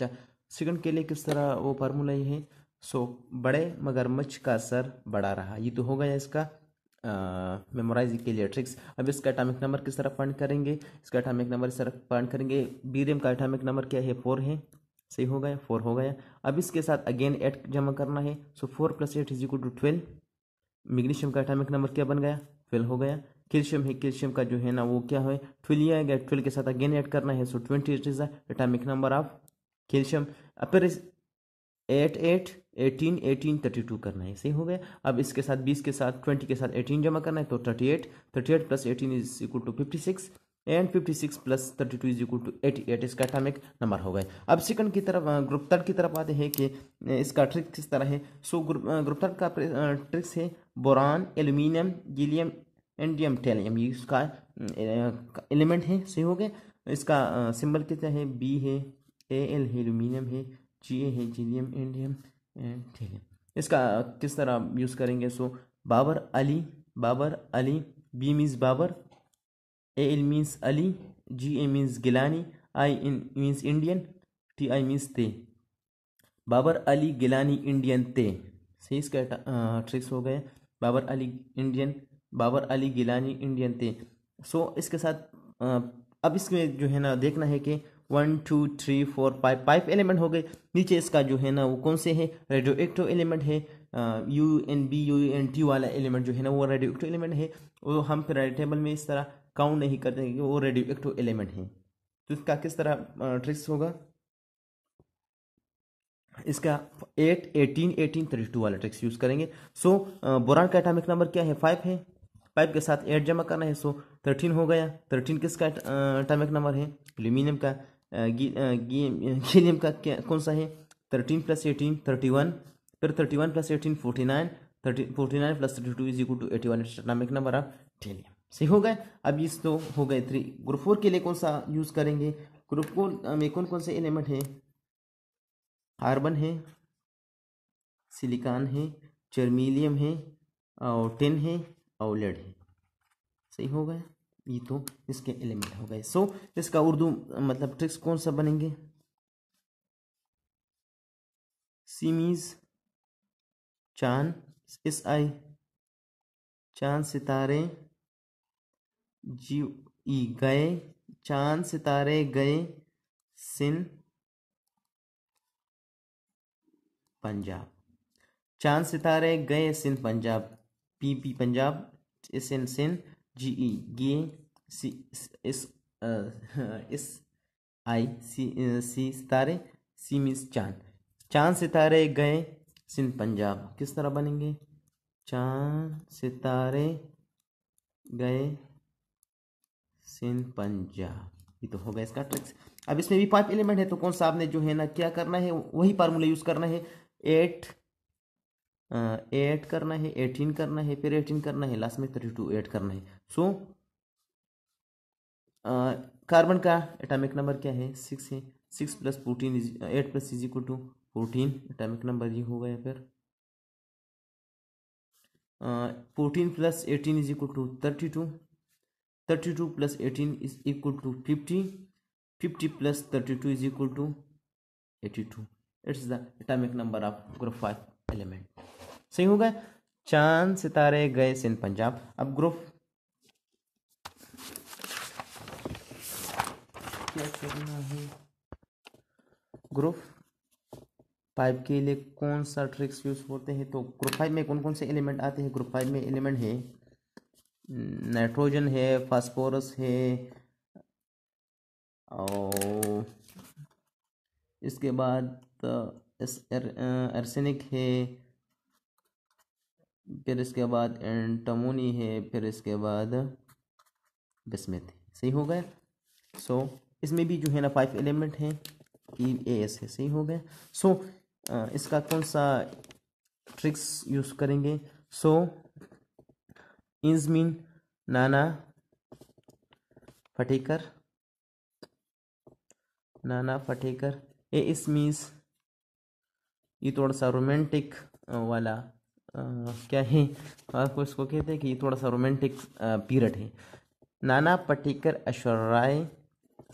second के लिए किस तरह वो फार्मूला ये है सो बड़े मगरमच्छ का सर बड़ा रहा ये तो हो गया इसका मेमोराइज के लिए ट्रिक्स अब इसका एटॉमिक नंबर किस तरह फंड करेंगे इसका एटॉमिक नंबर इस तरह फंड करेंगे बीरियम का एटॉमिक नंबर क्या है फोर है सही हो गया फोर हो गया अब इसके साथ अगेन एट जमा करना है so four plus eight is equal to twelve magnesium का एटॉमिक नंबर क्या बन गया ट्वेल्व हो गया कैल्शियम है कैल्शियम का जो है ना वो क्या है ट्वेल्व आएगा ट्वेल्व के साथ अगेन ऐड करना है so twenty eight is the number of calcium अपर eight eight eighteen eighteen thirty two करना है सही हो गया अब इसके साथ बीस के साथ ट्वेंटी के साथ एटीन जमा करना है तो thirty eight thirty eight plus eighteen is equal to fifty six and fifty six plus thirty two is equal to eighty eight इसका एटॉमिक नंबर हो गया अब सेकंड की तरफ ग्रुप थर्ड की तरफ आते हैं कि इसका ट्रिक किस तरह है सो ग्रुप ग्रुप थर्ड का ट्रिक्स है boron aluminium gallium indium thallium ये इसका एलिमेंट है सही हो गया इसका सिंबल कितना है बी है ए एल एलुमिनियम है जी ए है एंडियम एंड ठीक है इसका किस तरह यूज़ करेंगे so Babar Ali Babar Ali B means Babar A L means Ali G A means Gilani I N means Indian T I means ते बाबर अली गिलानी इंडियन ते सही इसका ट्रिक्स हो गया बाबर अली इंडियन बाबर अली गिलानी इंडियन ते सो इसके साथ अब इसमें जो है ना देखना है कि one two three four five five element हो गए नीचे इसका जो है ना वो कौन से है रेडियो एक्टो एलिमेंट है U N B U N T वाला एलिमेंट जो है ना वो रेडियो एक्टो एलिमेंट है वो हम पिराइड टेबल में इस तरह काउंट नहीं करते हैं कि वो रेडियो एक्टो एलिमेंट है तो इसका किस तरह ट्रिक्स होगा इसका eight eighteen eighteen thirty two वाला ट्रिक्स यूज करेंगे सो बोरान का एटॉमिक नंबर क्या है फाइव है फाइव के साथ एट जमा करना है सो थर्टीन हो गया थर्टीन किसका एटॉमिक नंबर है एल्यूमिनियम का हीलियम का क्या कौन सा है thirteen plus eighteen thirty one फिर thirty one plus eighteen forty nine thirty forty nine plus thirty two is equal to eighty one नाम नंबर ऑफ हीलियम सही हो गए अब इस तो हो गए थ्री ग्रुप फोर के लिए कौन सा यूज करेंगे ग्रुप फोर में कौन कौन से एलिमेंट है कार्बन है सिलिकॉन है चर्मीलियम है और टेन है और लेड है सही हो गया ये तो इसके एलिमेंट हो गए सो so, इसका उर्दू मतलब ट्रिक्स कौन सा बनेंगे सीमीज चांद एस आई चांद सितारे जीव ई गए चांद सितारे गए सिन पंजाब चांद सितारे गए सिन पंजाब पी पी पंजाब सिन Sindh G E game C S S I C C सितारे सी मीन्स चांद चांद सितारे गए सिंध पंजाब किस तरह बनेंगे चांद सितारे गए सिंध पंजाब ये तो होगा इसका ट्रिक्स अब इसमें भी पांच एलिमेंट है तो कौन सा आपने जो है ना क्या करना है वही फार्मूला यूज करना है एट एट uh, करना है एटीन करना है फिर एटीन करना है लास्ट में थर्टी टू एट करना है सो कार्बन का एटॉमिक नंबर क्या है सिक्स है six plus fourteen is eight plus is equal to fourteen atomic number ये होगा यहाँ पर fourteen plus eighteen is equal to thirty two thirty two plus eighteen is equal to fifty fifty plus thirty two is equal to eighty two it's the atomic number of group five element सही होगा चांद सितारे गए सिंध पंजाब अब group क्या करना है group five के लिए कौन सा ट्रिक्स यूज़ होते हैं तो ग्रुप फाइव में कौन कौन से एलिमेंट आते हैं ग्रुप फाइव में एलिमेंट है नाइट्रोजन है फास्फोरस है और इसके बाद एर्सेनिक है फिर इसके बाद एंटमोनी है फिर इसके बाद बिस्मिथ सही हो गया सो so, इसमें भी जो है ना फाइव एलिमेंट हैं ई ए एस है सही हो गया सो so, इसका कौन सा ट्रिक्स यूज़ करेंगे सो इंज नाना फटेकर नाना फटेकर ए इस मीन्स ये थोड़ा सा रोमांटिक वाला आ, क्या है आपको इसको कहते हैं कि ये थोड़ा सा रोमांटिक पीरियड है नाना पटेकर ऐश्वर्य राय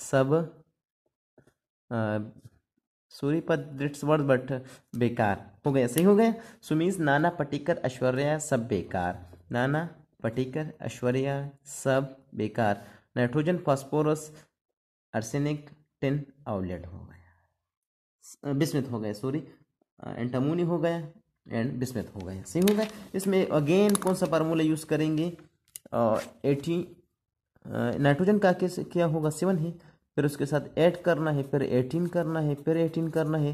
सब सूर्य पद दृट्स वर्ड बट बेकार हो गया सही हो गया सो नाना पटिकर ऐश्वर्या सब बेकार नाना पटिकर ऐश्वर्या सब बेकार nitrogen phosphorus arsenic ten outlet हो गया विस्मित हो गए सॉरी एंटामोनी हो गया एंड विस्मित हो गया सही हो गया इसमें अगेन कौन सा फार्मूला यूज़ करेंगे एटी नाइट्रोजन का केस क्या होगा सेवन है फिर उसके साथ ऐड करना है फिर एटीन करना है फिर एटीन करना है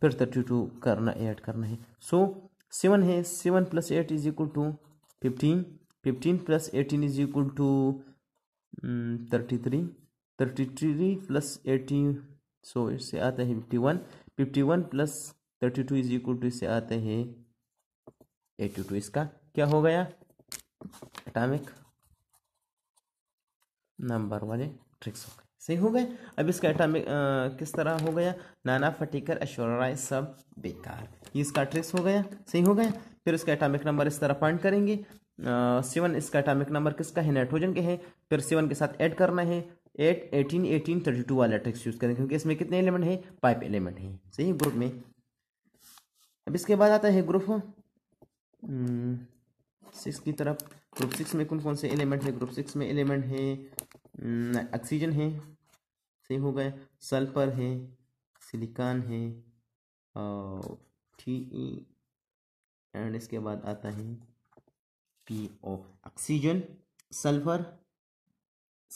फिर थर्टी टू करना ऐड करना है सो सेवन है seven plus eight is equal to fifteen fifteen plus eighteen is equal to thirty three thirty three plus eighteen so इससे आता है fifty one fifty one plus thirty two is equal to इससे आते हैं eighty two इसका क्या हो गया एटॉमिक नंबर वाले ट्रिक्स हो गए सही हो गए अब इसका एटॉमिक किस तरह हो गया नाना फटीकर ऐश्वर्या सब बेकार ये इसका ट्रिक्स हो गया सही हो गया फिर उसका एटॉमिक नंबर इस तरह पॉइंट करेंगे सेवन इसका एटॉमिक नंबर किसका है नाइट्रोजन के हैं फिर सेवन के साथ ऐड करना है eight eighteen eighteen thirty two वाला ट्रिक्स यूज़ करेंगे क्योंकि इसमें कितने एलिमेंट हैं पाइप एलिमेंट हैं सही ग्रुप में अब इसके बाद आता है ग्रुप हम्म, सिक्स की तरफ ग्रुप सिक्स में कौन कौन से एलिमेंट है ग्रुप सिक्स में एलिमेंट है ऑक्सीजन है सही हो गया सल्फर है सिलिकॉन है और टी एंड e, इसके बाद आता है P O oxygen sulphur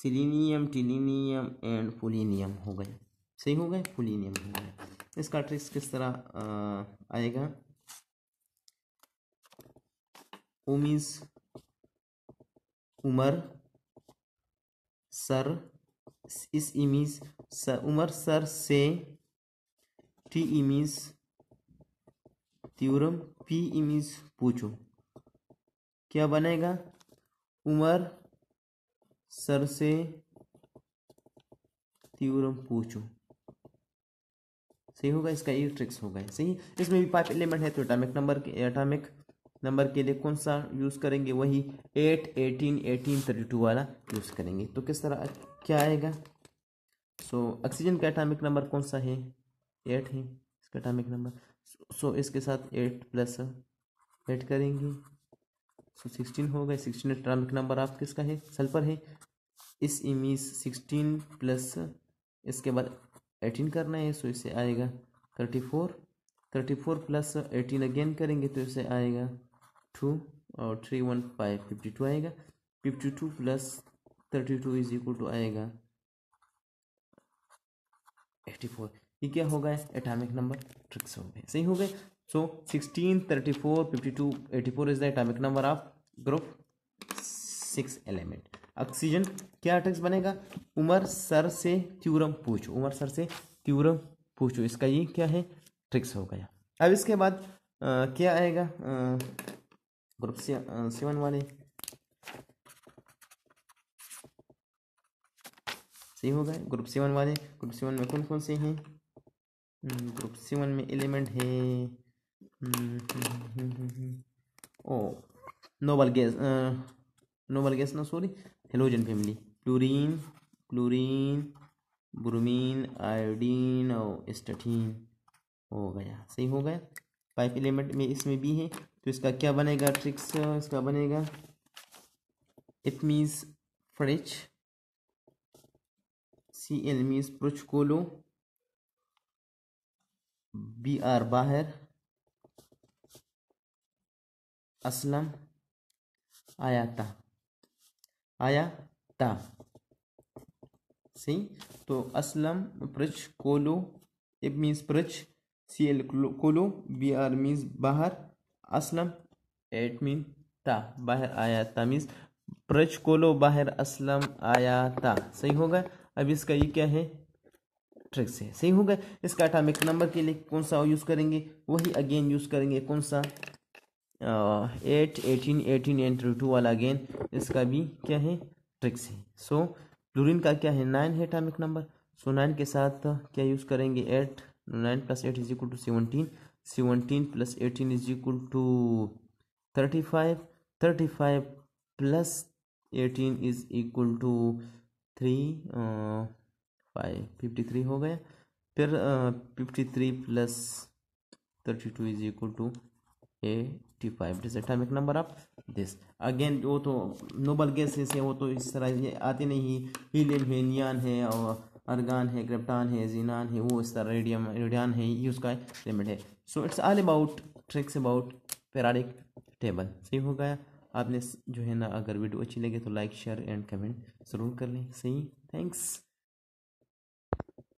selenium tellurium and polonium हो गए सही हो गए पुलिनियम हो गए इसका ट्रिक्स किस तरह आ, आएगा O means Umar sir S means sir Umar sir से टी इमीज त्यूरम पी इमीज पूछो क्या बनेगा उमर सर से त्यूरम पूछो सही होगा इसका ये ट्रिक्स होगा सही इसमें भी पाँच एलिमेंट है तो एटॉमिक नंबर के एटामिक नंबर के लिए कौन सा यूज़ करेंगे वही eight eighteen eighteen thirty two वाला यूज़ करेंगे तो किस तरह क्या आएगा सो ऑक्सीजन का एटॉमिक नंबर कौन सा है एट है इसका एटॉमिक नंबर सो इसके साथ एट प्लस एट करेंगे सो सिक्सटीन हो गए सिक्सटीन एटॉमिक नंबर आप किसका है सल्फर है इस इमीज सिक्सटीन प्लस इसके बाद एटीन करना है सो इसे आएगा thirty four thirty four plus eighteen again करेंगे तो इसे आएगा टू और three one five fifty two आएगा fifty two plus thirty two is equal to आएगा एट्टी फोर ये क्या होगा एटॉमिक नंबर ट्रिक्स हो गए सही हो गए so sixteen thirty four fifty two eighty four is the atomic number of group six element oxygen क्या ट्रिक्स बनेगा उमर सर से त्यूरम पूछो उमर सर से त्यूरम पूछो इसका ये क्या है ट्रिक्स हो गया अब इसके बाद आ, क्या आएगा आ, ग्रुप सेवन वाले सही हो गए ग्रुप सेवन वाले ग्रुप सेवन में कौन कौन से हैं ग्रुप hmm, सेवन में एलिमेंट है oh noble gas noble gas ना sorry halogen family chlorine chlorine bromine iodine और स्टटीन हो गया सही हो गया फाइव एलिमेंट में इसमें भी है तो इसका क्या बनेगा ट्रिक्स इसका बनेगा इट मीन्स फ्रिच सी एल मीन्स प्रुच कोलो बी आर बाहर असलम आया था आया ता सही तो असलम प्रच कोलो इट मीन्स प्रच सी एल कोलो बी आर मीन्स बाहर असलम एट मीन ता बाहर आया था मीन्स प्रच कोलो बाहर असलम आया था सही होगा अब इसका ये क्या है ट्रिक से सही होगा इसका अटामिक नंबर के लिए कौन सा यूज़ करेंगे वही अगेन यूज़ करेंगे कौन सा eight eighteen eighteen and three two वाला अगेन इसका भी क्या है ट्रिक से सो क्लोरीन का क्या है नाइन है अटामिक नंबर सो नाइन के साथ क्या यूज़ करेंगे eight nine plus eight is equal to seventeen seventeen plus eighteen is equal to thirty five thirty five plus eighteen is equal to three five fifty three हो गया फिर fifty three plus thirty two is equal to eighty five this atomic number of this again वो तो noble gases है वो तो इस तरह ये आते नहीं हीलियम है है और अर्गान है क्रिप्टान है जीनान है वो इस तरह रेडियम रेडियन है ये उसका लिमिट है so it's all about tricks about periodic table सही हो गया आपने जो है ना अगर वीडियो अच्छी लगे तो लाइक शेयर एंड कमेंट ज़रूर कर लें सही थैंक्स